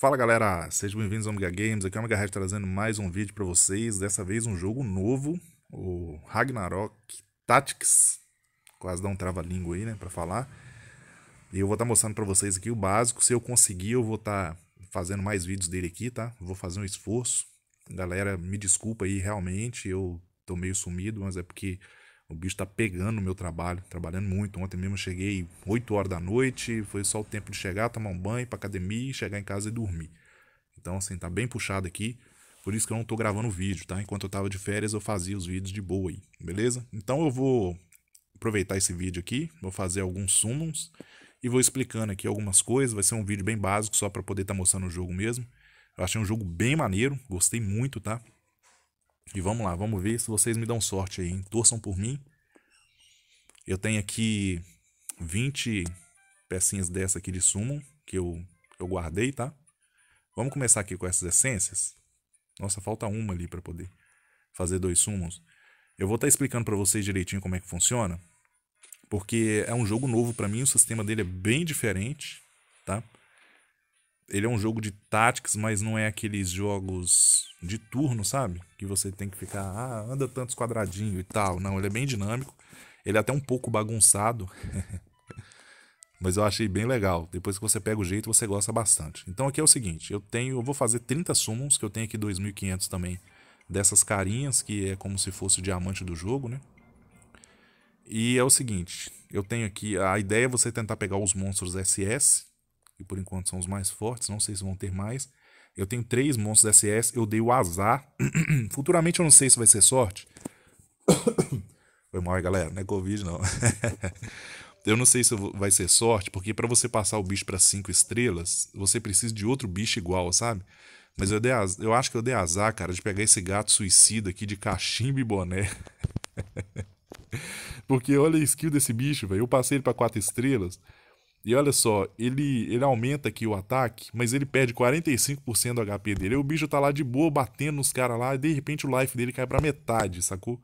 Fala galera, sejam bem-vindos ao Omega Games, aqui é o Omega Red trazendo mais um vídeo para vocês, dessa vez um jogo novo, o Ragnarok Tactics, quase dá um trava-língua aí, né, para falar. E eu vou estar tá mostrando para vocês aqui o básico, se eu conseguir eu vou estar tá fazendo mais vídeos dele aqui, tá? Vou fazer um esforço, galera me desculpa aí realmente, eu tô meio sumido, mas é porque o bicho tá pegando o meu trabalho, trabalhando muito. Ontem mesmo eu cheguei 8 horas da noite, foi só o tempo de chegar, tomar um banho, ir pra academia, chegar em casa e dormir. Então, assim, tá bem puxado aqui. Por isso que eu não tô gravando vídeo, tá? Enquanto eu tava de férias, eu fazia os vídeos de boa aí, beleza? Então eu vou aproveitar esse vídeo aqui, vou fazer alguns summons e vou explicando aqui algumas coisas. Vai ser um vídeo bem básico, só para poder estar tá mostrando o jogo mesmo. Eu achei um jogo bem maneiro, gostei muito, tá? E vamos lá, vamos ver se vocês me dão sorte aí, hein? Torçam por mim. Eu tenho aqui 20 pecinhas dessa aqui de sumo que eu, eu guardei, tá? Vamos começar aqui com essas essências. Nossa, falta uma ali para poder fazer dois sumos. Eu vou estar tá explicando para vocês direitinho como é que funciona, porque é um jogo novo para mim, o sistema dele é bem diferente ele é um jogo de táticas, mas não é aqueles jogos de turno, sabe? Que você tem que ficar, ah, anda tantos quadradinhos e tal. Não, ele é bem dinâmico. Ele é até um pouco bagunçado. mas eu achei bem legal. Depois que você pega o jeito, você gosta bastante. Então aqui é o seguinte, eu tenho, eu vou fazer 30 summons, que eu tenho aqui 2500 também dessas carinhas, que é como se fosse o diamante do jogo, né? E é o seguinte, eu tenho aqui, a ideia é você tentar pegar os monstros SS, que por enquanto são os mais fortes, não sei se vão ter mais. Eu tenho três monstros SS, eu dei o azar. Futuramente eu não sei se vai ser sorte. Foi mal galera, não é Covid não. eu não sei se vai ser sorte, porque para você passar o bicho para cinco estrelas, você precisa de outro bicho igual, sabe? Mas eu, dei azar, eu acho que eu dei azar, cara, de pegar esse gato suicida aqui de cachimbo e boné. porque olha a skill desse bicho, velho. Eu passei ele pra quatro estrelas. E olha só, ele, ele aumenta aqui o ataque, mas ele perde 45% do HP dele. E o bicho tá lá de boa, batendo nos caras lá, e de repente o life dele cai pra metade, sacou?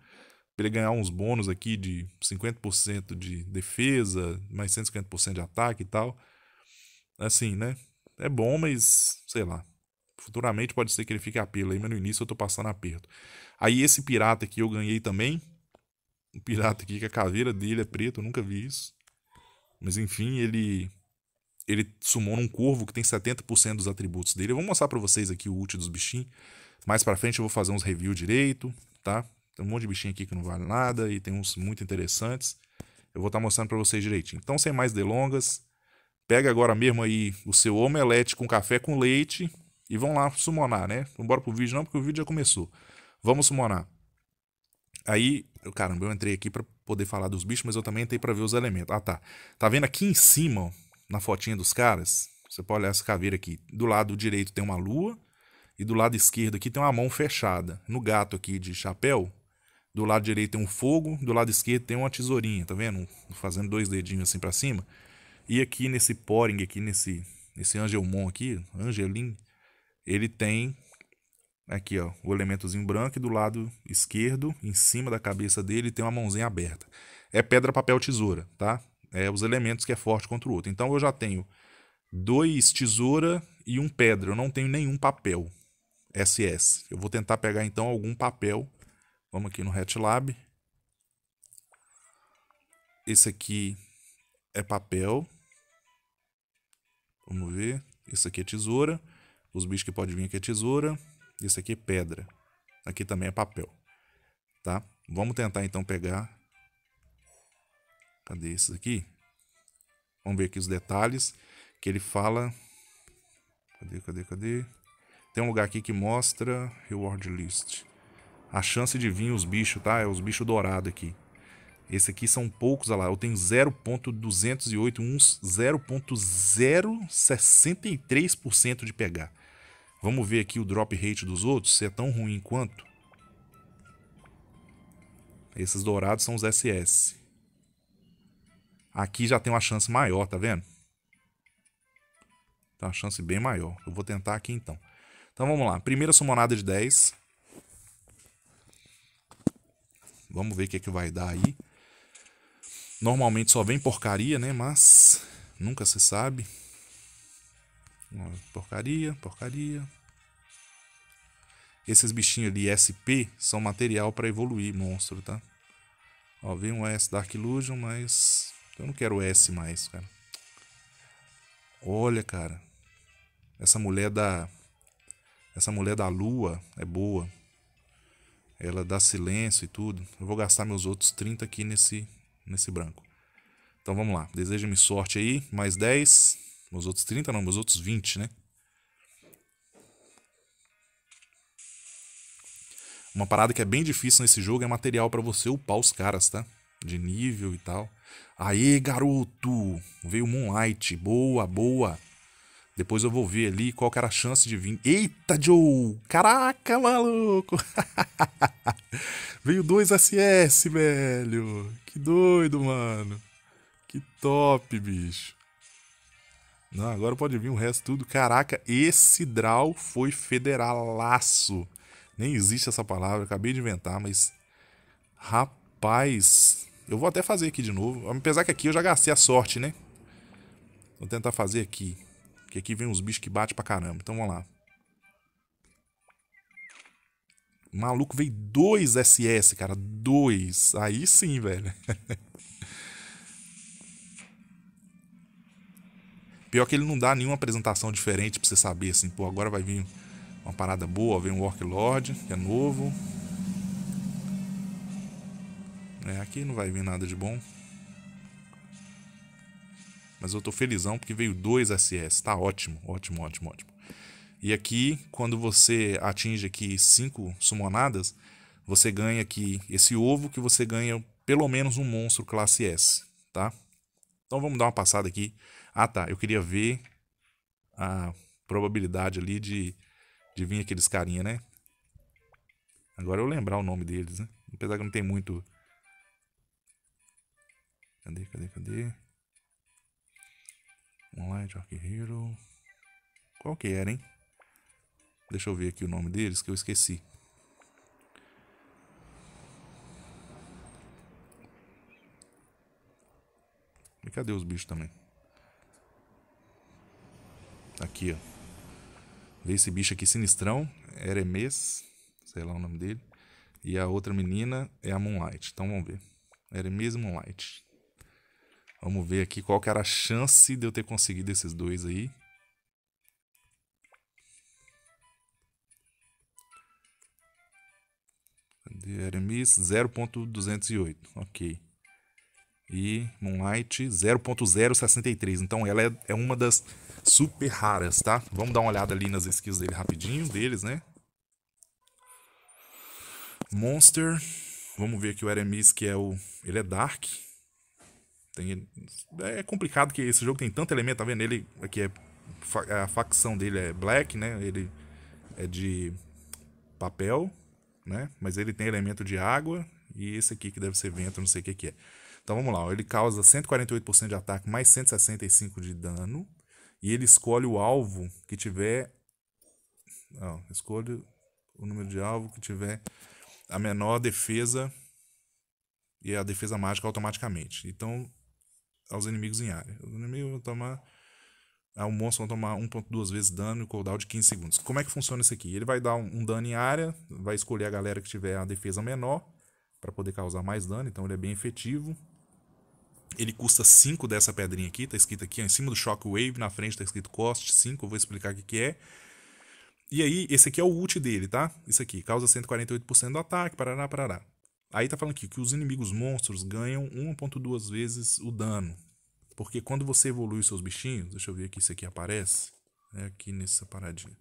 Pra ele ganhar uns bônus aqui de 50% de defesa, mais 150% de ataque e tal. Assim, né? É bom, mas sei lá. Futuramente pode ser que ele fique apelo aí, mas no início eu tô passando aperto. Aí esse pirata aqui eu ganhei também. Um pirata aqui que a caveira dele é preta, eu nunca vi isso. Mas enfim, ele ele sumou num corvo que tem 70% dos atributos dele. Eu vou mostrar para vocês aqui o ult dos bichinhos. Mais para frente eu vou fazer uns review direito, tá? Tem um monte de bichinho aqui que não vale nada e tem uns muito interessantes. Eu vou estar tá mostrando para vocês direitinho. Então, sem mais delongas, pega agora mesmo aí o seu omelete com café com leite e vão lá sumonar, né? Não bora pro vídeo não, porque o vídeo já começou. Vamos sumonar. Aí eu, caramba, eu entrei aqui para poder falar dos bichos, mas eu também entrei para ver os elementos. Ah, tá. Tá vendo aqui em cima, ó, na fotinha dos caras? Você pode olhar essa caveira aqui. Do lado direito tem uma lua e do lado esquerdo aqui tem uma mão fechada. No gato aqui de chapéu, do lado direito tem um fogo, do lado esquerdo tem uma tesourinha, tá vendo? Fazendo dois dedinhos assim para cima. E aqui nesse poring aqui nesse nesse Angelmon aqui, Angelim, ele tem Aqui, ó, o elementozinho branco e do lado esquerdo, em cima da cabeça dele, tem uma mãozinha aberta. É pedra, papel, tesoura, tá? É os elementos que é forte contra o outro. Então eu já tenho dois tesoura e um pedra. Eu não tenho nenhum papel SS. Eu vou tentar pegar então algum papel. Vamos aqui no HatLab. Esse aqui é papel. Vamos ver. Esse aqui é tesoura. Os bichos que podem vir aqui é tesoura. Isso aqui é pedra. Aqui também é papel. Tá? Vamos tentar então pegar. Cadê esses aqui? Vamos ver aqui os detalhes que ele fala. Cadê, cadê, cadê? Tem um lugar aqui que mostra reward list. A chance de vir os bichos, tá? É os bichos dourados aqui. Esse aqui são poucos, olha lá. Eu tenho 0.208, uns 0.063% de pegar. Vamos ver aqui o drop rate dos outros, se é tão ruim quanto. Esses dourados são os SS. Aqui já tem uma chance maior, tá vendo? Tem tá uma chance bem maior. Eu vou tentar aqui então. Então vamos lá. Primeira summonada de 10. Vamos ver o que, é que vai dar aí. Normalmente só vem porcaria, né? Mas nunca se sabe. Porcaria, porcaria, esses bichinhos ali, SP, são material para evoluir monstro, tá? Ó, vem um S Dark Illusion, mas eu não quero S mais, cara. Olha, cara. Essa mulher da essa mulher da lua é boa. Ela dá silêncio e tudo. Eu vou gastar meus outros 30 aqui nesse nesse branco. Então vamos lá. Deseja-me sorte aí, mais 10, meus outros 30 não, meus outros 20, né? Uma parada que é bem difícil nesse jogo é material para você upar os caras, tá? De nível e tal. Aê, garoto! Veio Moonlight. Boa, boa. Depois eu vou ver ali qual que era a chance de vir. Eita, Joe! Caraca, maluco! Veio dois SS, velho! Que doido, mano! Que top, bicho! Não, agora pode vir o resto tudo. Caraca, esse draw foi federalaço. Nem existe essa palavra, acabei de inventar, mas. Rapaz. Eu vou até fazer aqui de novo. Apesar que aqui eu já gastei a sorte, né? Vou tentar fazer aqui. Porque aqui vem uns bichos que batem pra caramba. Então vamos lá. O maluco veio dois SS, cara. Dois. Aí sim, velho. Pior que ele não dá nenhuma apresentação diferente pra você saber, assim, pô, agora vai vir uma parada boa, vem um Warlord, que é novo. É, aqui não vai vir nada de bom. Mas eu tô felizão porque veio dois SS, tá ótimo, ótimo, ótimo, ótimo. E aqui, quando você atinge aqui cinco sumonadas, você ganha aqui esse ovo que você ganha pelo menos um monstro classe S, tá? Então vamos dar uma passada aqui. Ah tá, eu queria ver a probabilidade ali de Adivinha aqueles carinha, né? Agora eu lembrar o nome deles, né? Apesar que não tem muito. Cadê, cadê, cadê? Online Rock Hero. Qual que era, hein? Deixa eu ver aqui o nome deles que eu esqueci. E cadê os bichos também? Aqui, ó. Veio esse bicho aqui sinistrão, Hermes, sei lá o nome dele. E a outra menina é a Moonlight. Então vamos ver. Hermes e Moonlight. Vamos ver aqui qual que era a chance de eu ter conseguido esses dois aí. Cadê Hermes? 0.208. Ok. E Moonlight 0.063. Então ela é, é uma das super raras, tá? Vamos dar uma olhada ali nas skills dele rapidinho, deles, né? Monster. Vamos ver aqui o Eremis, que é o. Ele é Dark. Tem... É complicado que esse jogo tem tanto elemento, tá vendo? Ele aqui é. A facção dele é Black, né? Ele é de papel, né? Mas ele tem elemento de água. E esse aqui que deve ser vento, não sei o que, que é. Então vamos lá, ele causa 148% de ataque mais 165 de dano e ele escolhe o alvo que tiver escolhe o número de alvo que tiver a menor defesa e a defesa mágica automaticamente. Então aos inimigos em área. Os inimigos vão tomar ah, o monstro vai tomar 1.2 vezes dano e cooldown de 15 segundos. Como é que funciona isso aqui? Ele vai dar um, um dano em área, vai escolher a galera que tiver a defesa menor para poder causar mais dano, então ele é bem efetivo. Ele custa 5 dessa pedrinha aqui, tá escrito aqui ó, em cima do Shockwave, na frente tá escrito cost 5, eu vou explicar o que, que é. E aí, esse aqui é o ult dele, tá? Isso aqui, causa 148% do ataque, parará, parará. Aí tá falando aqui que os inimigos monstros ganham 1.2 vezes o dano. Porque quando você evolui os seus bichinhos, deixa eu ver aqui se aqui aparece, é aqui nessa paradinha.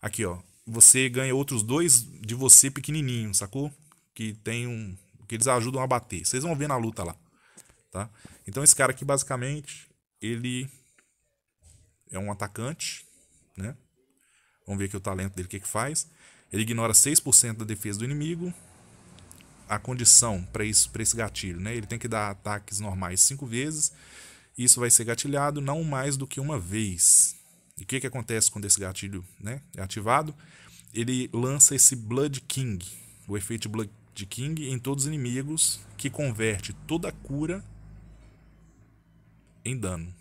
Aqui, ó, você ganha outros dois de você pequenininho, sacou? Que tem um que eles ajudam a bater. Vocês vão ver na luta lá. Tá? Então esse cara aqui basicamente ele é um atacante, né? Vamos ver aqui o talento dele, o que, que faz. Ele ignora 6% da defesa do inimigo. A condição para isso, para esse gatilho, né? Ele tem que dar ataques normais 5 vezes. Isso vai ser gatilhado não mais do que uma vez. E o que, que acontece quando esse gatilho né, é ativado? Ele lança esse Blood King, o efeito Blood King, em todos os inimigos, que converte toda a cura em dano.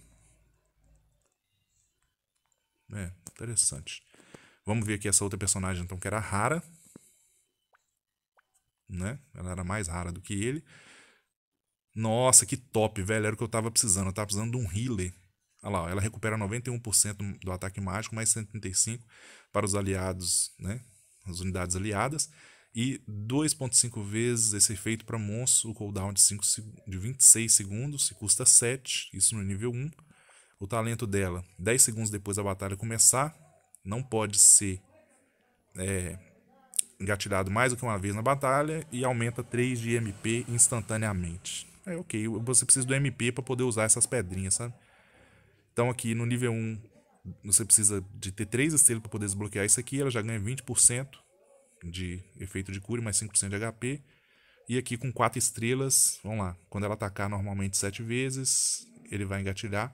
É, interessante. Vamos ver aqui essa outra personagem, então, que era rara. Né? Ela era mais rara do que ele. Nossa, que top, velho. Era o que eu tava precisando. Eu tava precisando de um healer. Olha lá, ela recupera 91% do ataque mágico, mais 135 para os aliados, né? As unidades aliadas e 2.5 vezes esse efeito para monstros, o cooldown de, 5, de 26 segundos, que custa 7, isso no nível 1. O talento dela, 10 segundos depois da batalha começar, não pode ser é, engatilhado mais do que uma vez na batalha e aumenta 3 de MP instantaneamente. É ok, você precisa do MP para poder usar essas pedrinhas, sabe? Então aqui no nível 1, você precisa de ter 3 estrelas para poder desbloquear isso aqui, ela já ganha 20% de efeito de cura e mais 5% de HP. E aqui com 4 estrelas, vamos lá, quando ela atacar normalmente 7 vezes, ele vai engatilhar.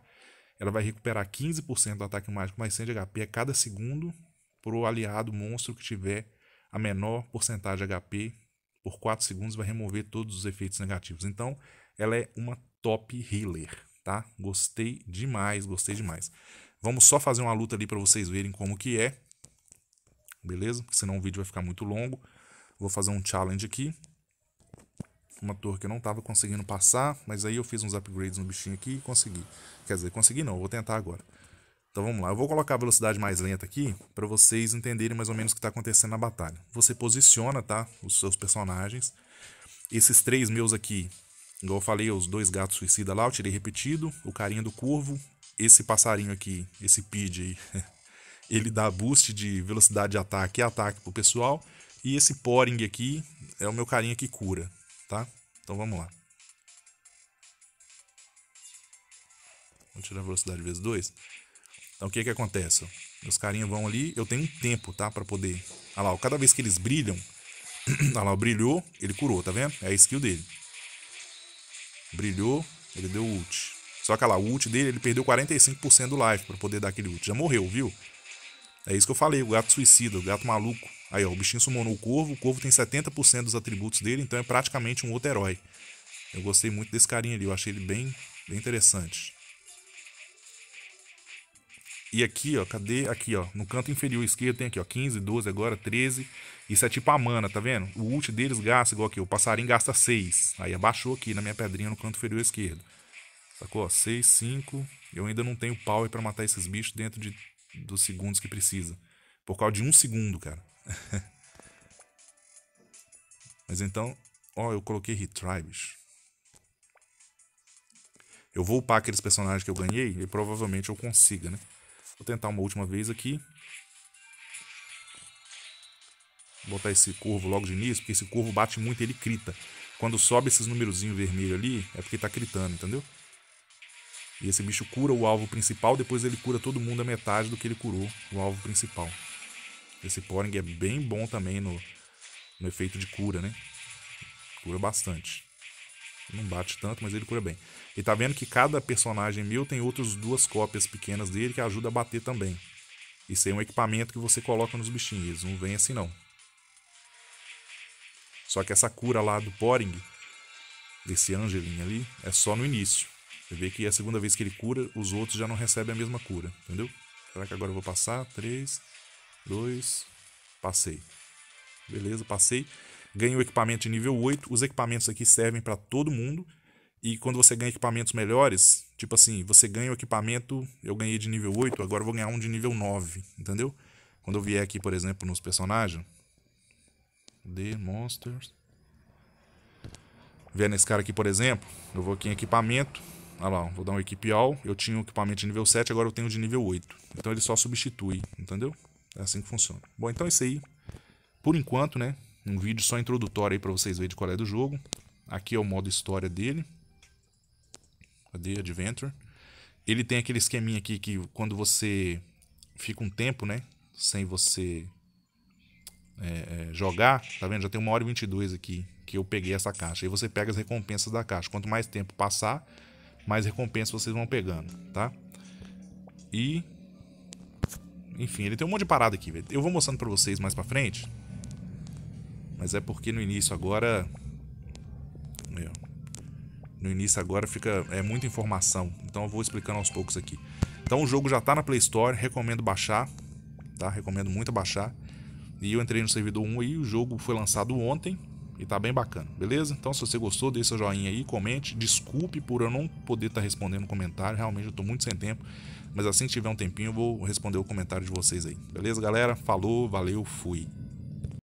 Ela vai recuperar 15% do ataque mágico mais 100 de HP a cada segundo para o aliado monstro que tiver a menor porcentagem de HP por 4 segundos vai remover todos os efeitos negativos. Então, ela é uma top healer, tá? Gostei demais, gostei demais. Vamos só fazer uma luta ali para vocês verem como que é beleza? Porque senão o vídeo vai ficar muito longo. Vou fazer um challenge aqui. Uma torre que eu não estava conseguindo passar, mas aí eu fiz uns upgrades no bichinho aqui e consegui. Quer dizer, consegui não, vou tentar agora. Então vamos lá, eu vou colocar a velocidade mais lenta aqui para vocês entenderem mais ou menos o que está acontecendo na batalha. Você posiciona, tá, os seus personagens. Esses três meus aqui, igual eu falei, os dois gatos suicida lá, eu tirei repetido. O carinha do curvo, esse passarinho aqui, esse pid aí, ele dá boost de velocidade de ataque e ataque pro pessoal. E esse Poring aqui é o meu carinha que cura, tá? Então vamos lá. Vou tirar a velocidade vezes 2. Então o que que acontece? Os carinhas vão ali, eu tenho um tempo, tá? Pra poder... Olha lá, cada vez que eles brilham... Olha lá, brilhou, ele curou, tá vendo? É a skill dele. Brilhou, ele deu ult. Só que olha lá, o ult dele, ele perdeu 45% do life pra poder dar aquele ult. Já morreu, viu? É isso que eu falei, o gato suicida, o gato maluco. Aí, ó, o bichinho sumonou o corvo, o corvo tem 70% dos atributos dele, então é praticamente um outro herói. Eu gostei muito desse carinha ali, eu achei ele bem, bem interessante. E aqui, ó, cadê? Aqui, ó, no canto inferior esquerdo tem aqui, ó, 15, 12 agora, 13. Isso é tipo a mana, tá vendo? O ult deles gasta igual aqui, o passarinho gasta 6. Aí abaixou aqui na minha pedrinha no canto inferior esquerdo. Sacou? 6, 5. Eu ainda não tenho power para matar esses bichos dentro de dos segundos que precisa. Por causa de um segundo, cara. Mas então, ó, eu coloquei retry, bicho. Eu vou upar aqueles personagens que eu ganhei e provavelmente eu consiga, né? Vou tentar uma última vez aqui. Vou botar esse curvo logo de início, porque esse curvo bate muito e ele crita. Quando sobe esses númerozinhos vermelhos ali, é porque tá critando, entendeu? E esse bicho cura o alvo principal, depois ele cura todo mundo a metade do que ele curou o alvo principal. Esse Poring é bem bom também no, no efeito de cura, né? Cura bastante. Não bate tanto, mas ele cura bem. E tá vendo que cada personagem meu tem outras duas cópias pequenas dele que ajuda a bater também. Isso é um equipamento que você coloca nos bichinhos, eles não vem assim não. Só que essa cura lá do Poring, desse Angelin ali, é só no início. Você vê que a segunda vez que ele cura, os outros já não recebem a mesma cura, entendeu? Será que agora eu vou passar? 3, 2, passei. Beleza, passei. Ganhei o equipamento de nível 8. Os equipamentos aqui servem para todo mundo. E quando você ganha equipamentos melhores, tipo assim, você ganha o equipamento, eu ganhei de nível 8, agora eu vou ganhar um de nível 9, entendeu? Quando eu vier aqui, por exemplo, nos personagens, de monsters. Vier nesse cara aqui, por exemplo, eu vou aqui em equipamento, Olha ah lá, vou dar um equipe all. Eu tinha um equipamento de nível 7, agora eu tenho de nível 8. Então ele só substitui, entendeu? É assim que funciona. Bom, então é isso aí. Por enquanto, né? Um vídeo só introdutório aí pra vocês verem de qual é do jogo. Aqui é o modo história dele. Cadê? Adventure. Ele tem aquele esqueminha aqui que quando você fica um tempo, né? Sem você é, é, jogar, tá vendo? Já tem uma hora e 22 aqui que eu peguei essa caixa. Aí você pega as recompensas da caixa. Quanto mais tempo passar, mais recompensa vocês vão pegando, tá? E... Enfim, ele tem um monte de parada aqui, velho. Eu vou mostrando pra vocês mais pra frente. Mas é porque no início agora... Meu, no início agora fica é muita informação, então eu vou explicando aos poucos aqui. Então o jogo já está na Play Store, recomendo baixar, tá? Recomendo muito baixar. E eu entrei no servidor 1 e o jogo foi lançado ontem, e tá bem bacana, beleza? Então se você gostou, deixa seu joinha aí, comente. Desculpe por eu não poder estar tá respondendo comentário, realmente eu tô muito sem tempo. Mas assim que tiver um tempinho, eu vou responder o comentário de vocês aí. Beleza, galera? Falou, valeu, fui.